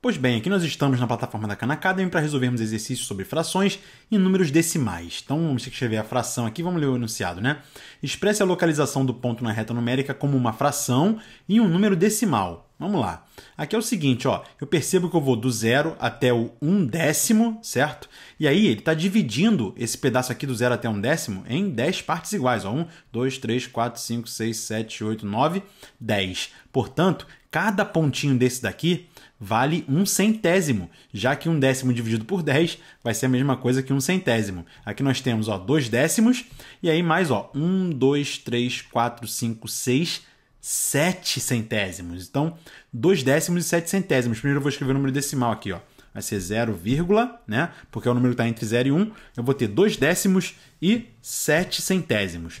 Pois bem, aqui nós estamos na plataforma da Khan Academy para resolvermos exercícios sobre frações e números decimais. Então vamos escrever a fração aqui, vamos ler o enunciado, né? Expresse a localização do ponto na reta numérica como uma fração e um número decimal. Vamos lá. Aqui é o seguinte, ó, eu percebo que eu vou do zero até o um décimo, certo? E aí ele está dividindo esse pedaço aqui do zero até um décimo em 10 partes iguais. Ó, 1, 2, 3, 4, 5, 6, 7, 8, 9, 10. Portanto, Cada pontinho desse daqui vale um centésimo, já que um décimo dividido por 10 vai ser a mesma coisa que um centésimo. Aqui nós temos ó, dois décimos e aí mais ó, um, dois, três, quatro, cinco, seis, sete centésimos. Então, dois décimos e sete centésimos. Primeiro eu vou escrever o número decimal aqui, ó. Vai ser 0, né? Porque o número está entre 0 e 1. Um, eu vou ter dois décimos e sete centésimos.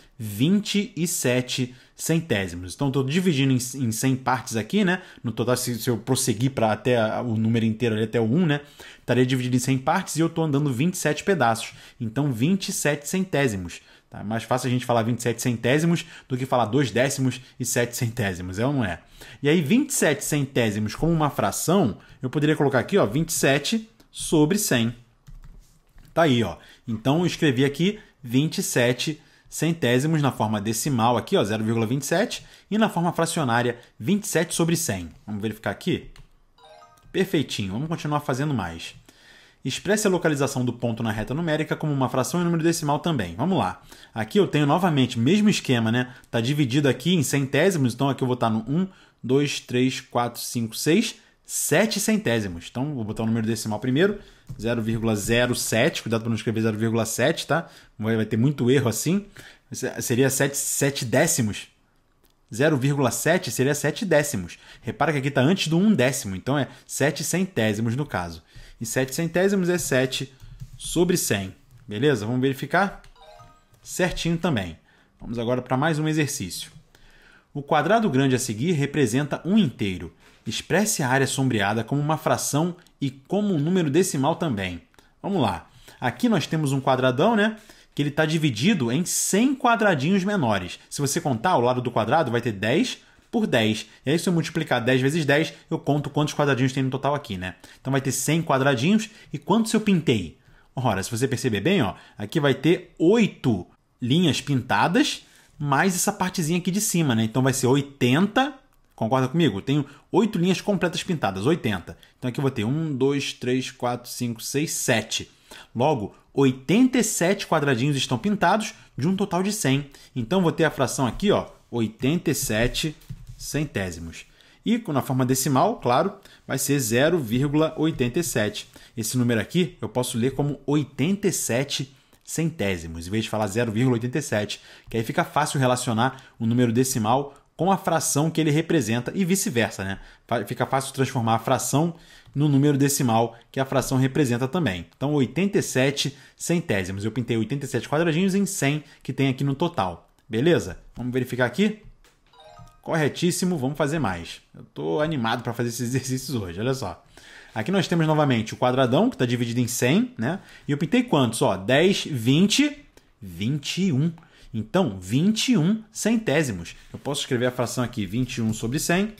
27 centésimos. Então, estou dividindo em, em 100 partes aqui, né? No total, se, se eu prosseguir para até a, o número inteiro, ali, até o 1, né? Estaria dividido em 100 partes e eu estou andando 27 pedaços. Então, 27 centésimos. Tá? É mais fácil a gente falar 27 centésimos do que falar 2 décimos e 7 centésimos, é ou não é? E aí, 27 centésimos como uma fração, eu poderia colocar aqui, ó, 27 sobre 100. Tá aí, ó. Então, eu escrevi aqui 27 centésimos centésimos na forma decimal aqui, ó, 0,27, e na forma fracionária, 27 sobre 100. Vamos verificar aqui? Perfeitinho, vamos continuar fazendo mais. Expresse a localização do ponto na reta numérica como uma fração e número decimal também. Vamos lá. Aqui eu tenho novamente o mesmo esquema, né? Está dividido aqui em centésimos, então aqui eu vou estar no 1, 2, 3, 4, 5, 6, 7 centésimos. Então vou botar o número decimal primeiro, 0,07, cuidado para não escrever 0,7, tá? Vai, vai ter muito erro assim. Seria 7, 7 décimos. 0,7 seria 7 décimos. Repara que aqui está antes do 1 décimo, então é 7 centésimos no caso. E 7 centésimos é 7 sobre 100. Beleza? Vamos verificar? Certinho também. Vamos agora para mais um exercício. O quadrado grande a seguir representa 1 inteiro. Expresse a área sombreada como uma fração e como um número decimal também. Vamos lá. Aqui nós temos um quadradão, né? Que ele está dividido em 100 quadradinhos menores. Se você contar o lado do quadrado, vai ter 10 por 10. E aí, se eu multiplicar 10 vezes 10, eu conto quantos quadradinhos tem no total aqui, né? Então vai ter 100 quadradinhos. E quantos eu pintei? Ora, se você perceber bem, ó, aqui vai ter 8 linhas pintadas, mais essa partezinha aqui de cima, né? Então vai ser 80 Concorda comigo? tenho oito linhas completas pintadas, 80. Então aqui eu vou ter 1, 2, 3, 4, 5, 6, 7. Logo, 87 quadradinhos estão pintados de um total de 100. Então vou ter a fração aqui, ó, 87 centésimos. E na forma decimal, claro, vai ser 0,87. Esse número aqui eu posso ler como 87 centésimos, em vez de falar 0,87, que aí fica fácil relacionar o número decimal com a fração que ele representa e vice-versa, né? Fica fácil transformar a fração no número decimal que a fração representa também. Então, 87 centésimos. Eu pintei 87 quadradinhos em 100 que tem aqui no total. Beleza? Vamos verificar aqui? Corretíssimo, vamos fazer mais. Eu estou animado para fazer esses exercícios hoje, olha só. Aqui nós temos novamente o quadradão, que está dividido em 100, né? E eu pintei quantos? Ó, 10, 20, 21 então, 21 centésimos. Eu posso escrever a fração aqui 21 sobre 100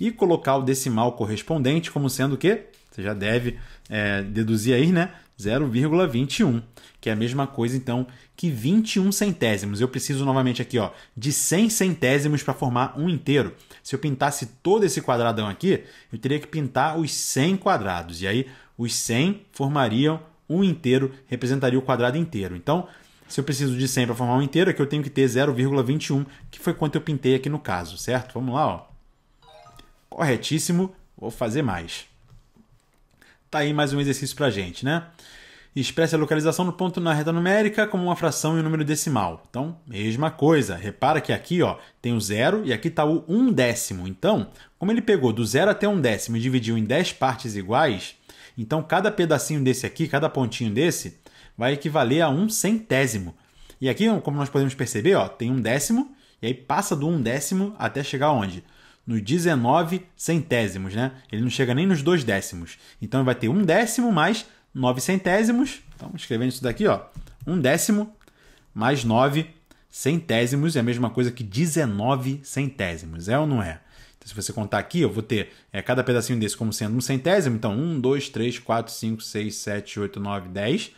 e colocar o decimal correspondente como sendo o quê? Você já deve é, deduzir aí, né? 0,21, que é a mesma coisa então que 21 centésimos. Eu preciso novamente aqui ó, de 100 centésimos para formar um inteiro. Se eu pintasse todo esse quadradão aqui, eu teria que pintar os 100 quadrados. E aí os 100 formariam um inteiro, representaria o quadrado inteiro. Então, se eu preciso de 100 para formar um inteiro, aqui é eu tenho que ter 0,21, que foi quanto eu pintei aqui no caso, certo? Vamos lá, ó. Corretíssimo, vou fazer mais. Tá aí mais um exercício para gente, né? Expressa a localização do ponto na reta numérica como uma fração e um número decimal. Então, mesma coisa. Repara que aqui ó, tem o zero e aqui está o um décimo. Então, como ele pegou do zero até um décimo e dividiu em 10 partes iguais, então cada pedacinho desse aqui, cada pontinho desse, vai equivaler a um centésimo. E aqui, como nós podemos perceber, ó, tem um décimo, e aí passa do um décimo até chegar onde? Nos 19 centésimos, né? Ele não chega nem nos dois décimos. Então vai ter um décimo mais 9 centésimos. Então, escrevendo isso daqui, ó. Um décimo mais 9 centésimos é a mesma coisa que 19 centésimos. É ou não é? Então, se você contar aqui, eu vou ter é, cada pedacinho desse como sendo um centésimo. Então, 1, 2, 3, 4, 5, 6, 7, 8, 9, 10.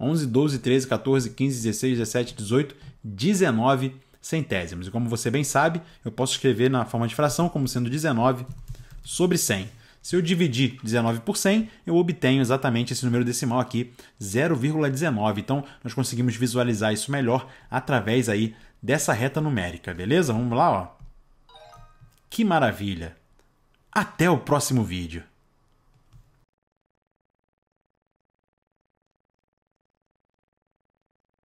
11, 12, 13, 14, 15, 16, 17, 18, 19 centésimos. E como você bem sabe, eu posso escrever na forma de fração como sendo 19 sobre 100. Se eu dividir 19 por 100, eu obtenho exatamente esse número decimal aqui, 0,19. Então, nós conseguimos visualizar isso melhor através aí dessa reta numérica, beleza? Vamos lá, ó. Que maravilha! Até o próximo vídeo!